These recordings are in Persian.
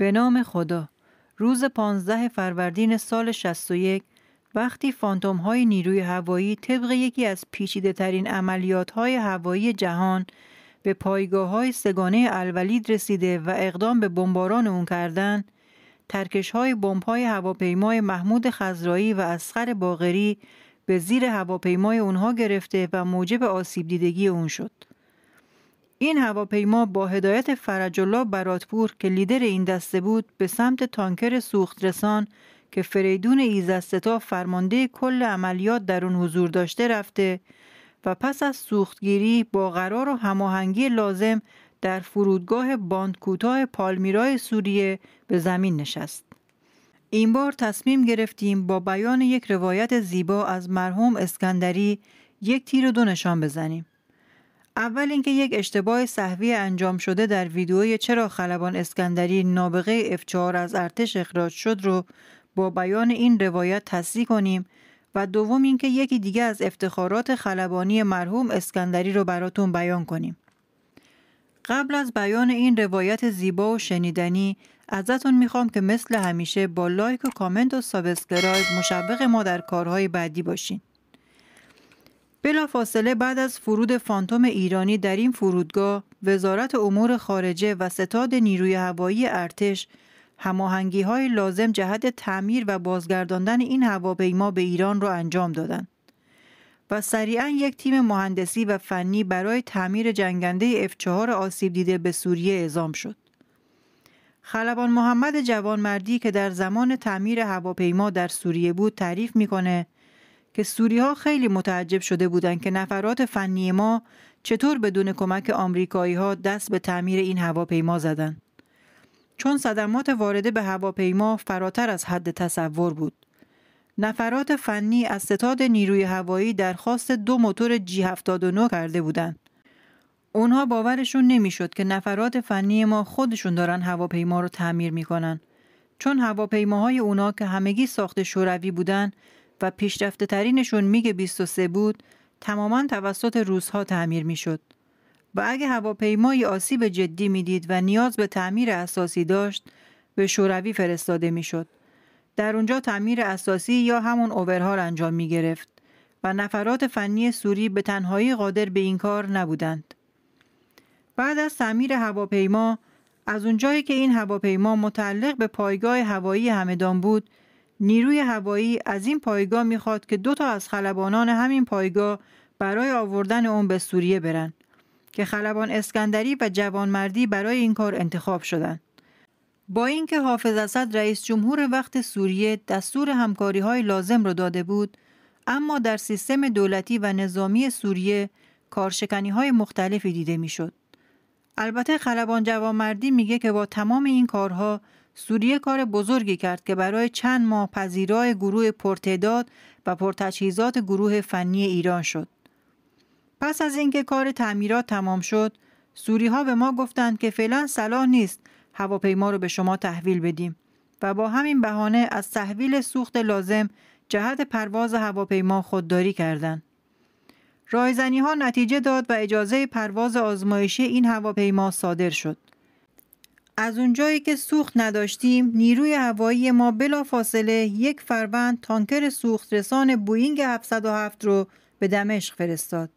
به نام خدا روز پانزده فروردین سال 61 وقتی فانتوم های نیروی هوایی طبق یکی از پیچیده ترین عملیات های هوایی جهان به پایگاه های سگانه الولید رسیده و اقدام به بمباران اون کردن ترکش های بمب های هواپیمای محمود خزرایی و اسخر باغری به زیر هواپیمای اونها گرفته و موجب آسیب دیدگی اون شد. این هواپیما با هدایت فرج الله براتپور که لیدر این دسته بود به سمت تانکر سوخت رسان که فریدون ایزستتا فرمانده کل عملیات در اون حضور داشته رفته و پس از سوختگیری با قرار و هماهنگی لازم در فرودگاه باند کوتاه پالمیرای سوریه به زمین نشست. این بار تصمیم گرفتیم با بیان یک روایت زیبا از مرحوم اسکندری یک تیر و دو نشان بزنیم. اول اینکه یک اشتباه صحوی انجام شده در ویدیوی چرا خلبان اسکندری نابغه F4 از ارتش اخراج شد رو با بیان این روایت تصدیق کنیم و دوم اینکه یکی دیگه از افتخارات خلبانی مرحوم اسکندری رو براتون بیان کنیم. قبل از بیان این روایت زیبا و شنیدنی ازتون میخوام که مثل همیشه با لایک و کامنت و سابسکرایب مشوق ما در کارهای بعدی باشین. بلافاصله بعد از فرود فانتوم ایرانی در این فرودگاه وزارت امور خارجه و ستاد نیروی هوایی ارتش هماهنگی های لازم جهت تعمیر و بازگرداندن این هواپیما به ایران را انجام دادند و سریعا یک تیم مهندسی و فنی برای تعمیر جنگنده F4 آسیب دیده به سوریه اعزام شد. خلبان محمد جوانمردی که در زمان تعمیر هواپیما در سوریه بود تعریف میکنه که سوری ها خیلی متعجب شده بودند که نفرات فنی ما چطور بدون کمک آمریکایی ها دست به تعمیر این هواپیما زدند. چون صدمات وارده به هواپیما فراتر از حد تصور بود. نفرات فنی از ستاد نیروی هوایی درخواست دو موتور جی 79 کرده بودند. اونها باورشون نمیشد که نفرات فنی ما خودشون دارن هواپیما رو تعمیر میکنن چون هواپیماهای اونا که همگی ساخت شوروی بودند، و پیشرفته ترینشون میگه 23 بود تماما توسط روزها تعمیر میشد و اگه هواپیمایی آسیب جدی میدید و نیاز به تعمیر اساسی داشت به شوروی فرستاده میشد در اونجا تعمیر اساسی یا همون اوورهال انجام می و نفرات فنی سوری به تنهایی قادر به این کار نبودند. بعد از تعمیر هواپیما از اونجایی که این هواپیما متعلق به پایگاه هوایی همدان بود نیروی هوایی از این پایگاه میخواد که دو تا از خلبانان همین پایگاه برای آوردن اون به سوریه برن که خلبان اسکندری و جوانمردی برای این کار انتخاب شدند. با اینکه حافظ اسد رئیس جمهور وقت سوریه دستور همکاری های لازم را داده بود اما در سیستم دولتی و نظامی سوریه کارشکنی های مختلفی دیده میشد. البته خلبان جوانمردی میگه که با تمام این کارها سوریه کار بزرگی کرد که برای چند ماه پذیرای گروه پرتعداد و پرتجهیزات گروه فنی ایران شد. پس از اینکه کار تعمیرات تمام شد، سوری ها به ما گفتند که فعلا صلاح نیست هواپیما رو به شما تحویل بدیم و با همین بهانه از تحویل سوخت لازم جهت پرواز هواپیما خودداری کردند. رایزنی ها نتیجه داد و اجازه پرواز آزمایشی این هواپیما صادر شد. از اونجایی که سوخت نداشتیم نیروی هوایی ما بلا فاصله یک فروند تانکر سوخت رسان بوینگ 707 رو به دمشق فرستاد.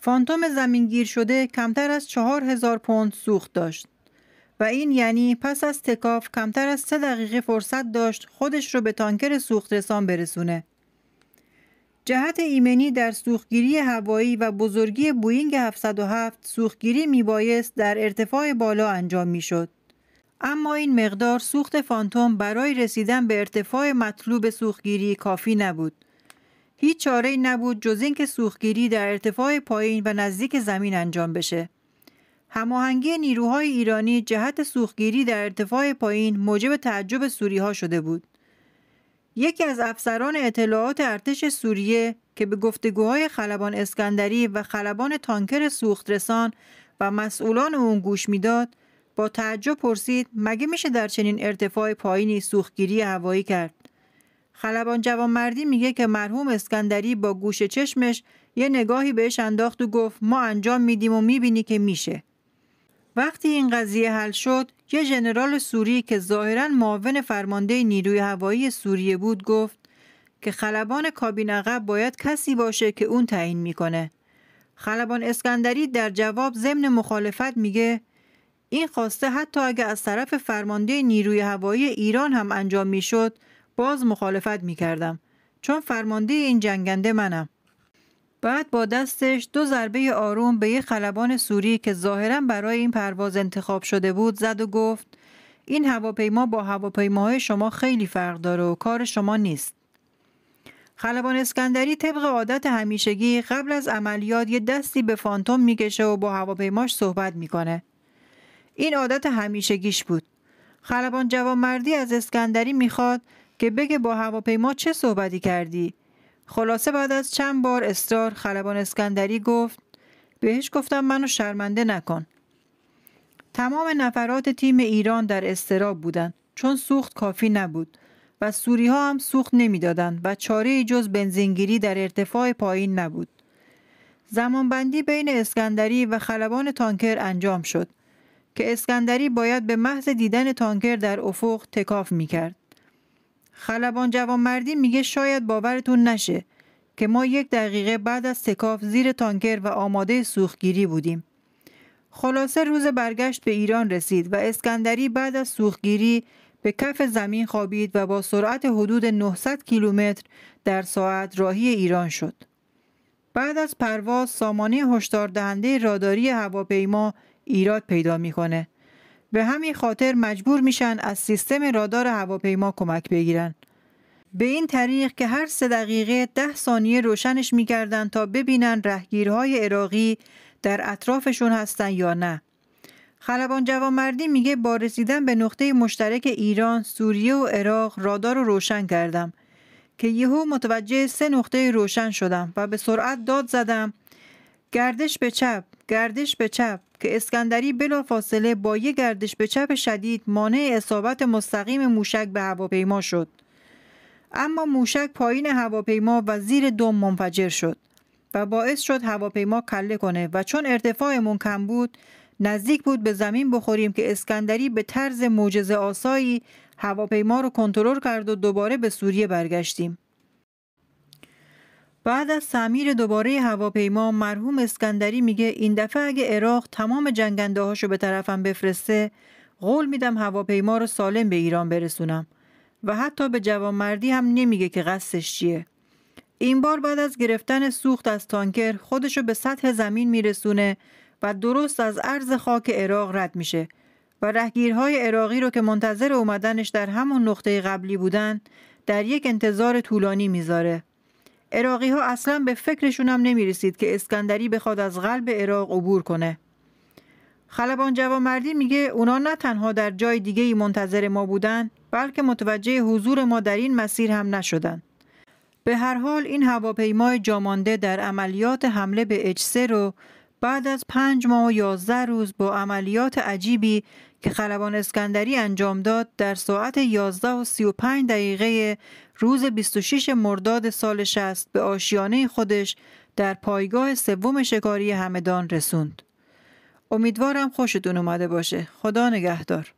فانتوم زمینگیر شده کمتر از 4000 پوند سوخت داشت و این یعنی پس از تکاف کمتر از سه دقیقه فرصت داشت خودش رو به تانکر سوخت رسان برسونه. جهت ایمنی در سوختگیری هوایی و بزرگی بوینگ 707 سوختگیری میبایست در ارتفاع بالا انجام میشد. اما این مقدار سوخت فانتوم برای رسیدن به ارتفاع مطلوب سوختگیری کافی نبود. هیچ چاره نبود جز اینکه سوختگیری در ارتفاع پایین و نزدیک زمین انجام بشه. هماهنگی نیروهای ایرانی جهت سوختگیری در ارتفاع پایین موجب تعجب سوری ها شده بود. یکی از افسران اطلاعات ارتش سوریه که به گفتگوهای خلبان اسکندری و خلبان تانکر رسان و مسئولان اون گوش میداد با تعجب پرسید مگه میشه در چنین ارتفاع پایینی سوختگیری هوایی کرد خلبان جوانمردی میگه که مرحوم اسکندری با گوش چشمش یه نگاهی بهش انداخت و گفت ما انجام میدیم و میبینی که میشه وقتی این قضیه حل شد یه ژنرال سوری که ظاهرا معاون فرمانده نیروی هوایی سوریه بود گفت که خلبان کابین عقب باید کسی باشه که اون تعیین میکنه خلبان اسکندری در جواب ضمن مخالفت میگه این خواسته حتی اگر از طرف فرمانده نیروی هوایی ایران هم انجام میشد باز مخالفت میکردم چون فرمانده این جنگنده منم بعد با دستش دو ضربه آروم به یه خلبان سوری که ظاهرا برای این پرواز انتخاب شده بود زد و گفت این هواپیما با هواپیماهای شما خیلی فرق داره و کار شما نیست. خلبان اسکندری طبق عادت همیشگی قبل از عملیات یه دستی به فانتوم میکشه و با هواپیماش صحبت میکنه. این عادت همیشگیش بود. خلبان جوانمردی از اسکندری میخواد که بگه با هواپیما چه صحبتی کردی؟ خلاصه بعد از چند بار اصرار خلبان اسکندری گفت بهش گفتم منو شرمنده نکن تمام نفرات تیم ایران در استراب بودند چون سوخت کافی نبود و سوری ها هم سوخت نمیدادند و چاره جز بنزینگیری در ارتفاع پایین نبود زمانبندی بین اسکندری و خلبان تانکر انجام شد که اسکندری باید به محض دیدن تانکر در افق تکاف می کرد. خلبان جوانمردی میگه شاید باورتون نشه که ما یک دقیقه بعد از سکاف زیر تانکر و آماده سوختگیری بودیم. خلاصه روز برگشت به ایران رسید و اسکندری بعد از سوختگیری به کف زمین خوابید و با سرعت حدود 900 کیلومتر در ساعت راهی ایران شد. بعد از پرواز سامانه هشدار دهنده راداری هواپیما ایراد پیدا میکنه به همین خاطر مجبور میشن از سیستم رادار هواپیما کمک بگیرن. به این طریق که هر سه دقیقه ده ثانیه روشنش میگردن تا ببینن رهگیرهای اراقی در اطرافشون هستن یا نه. خلبان جوانمردی میگه با رسیدن به نقطه مشترک ایران، سوریه و عراق رادار رو روشن کردم که یهو متوجه سه نقطه روشن شدم و به سرعت داد زدم گردش به چپ گردش به چپ که اسکندری بلا فاصله با یک گردش به چپ شدید مانع اصابت مستقیم موشک به هواپیما شد. اما موشک پایین هواپیما و زیر دم منفجر شد و باعث شد هواپیما کله کنه و چون ارتفاعمون کم بود نزدیک بود به زمین بخوریم که اسکندری به طرز معجزه آسایی هواپیما رو کنترل کرد و دوباره به سوریه برگشتیم. بعد از تعمیر دوباره هواپیما مرحوم اسکندری میگه این دفعه اگه عراق تمام جنگنده هاشو به طرفم بفرسته قول میدم هواپیما رو سالم به ایران برسونم و حتی به جوانمردی هم نمیگه که قصدش چیه این بار بعد از گرفتن سوخت از تانکر خودشو به سطح زمین میرسونه و درست از عرض خاک عراق رد میشه و رهگیرهای عراقی رو که منتظر اومدنش در همون نقطه قبلی بودن در یک انتظار طولانی میذاره عراقی ها اصلا به فکرشون هم نمی رسید که اسکندری بخواد از قلب عراق عبور کنه خلبان جوامردی میگه اونا نه تنها در جای دیگه منتظر ما بودن بلکه متوجه حضور ما در این مسیر هم نشدن به هر حال این هواپیمای جامانده در عملیات حمله به اچسه رو بعد از پنج ماه و یازده روز با عملیات عجیبی که خلبان اسکندری انجام داد در ساعت یازده و پنج دقیقه روز 26 مرداد سال شست به آشیانه خودش در پایگاه سوم شکاری همدان رسوند. امیدوارم خوشتون اومده باشه. خدا نگهدار.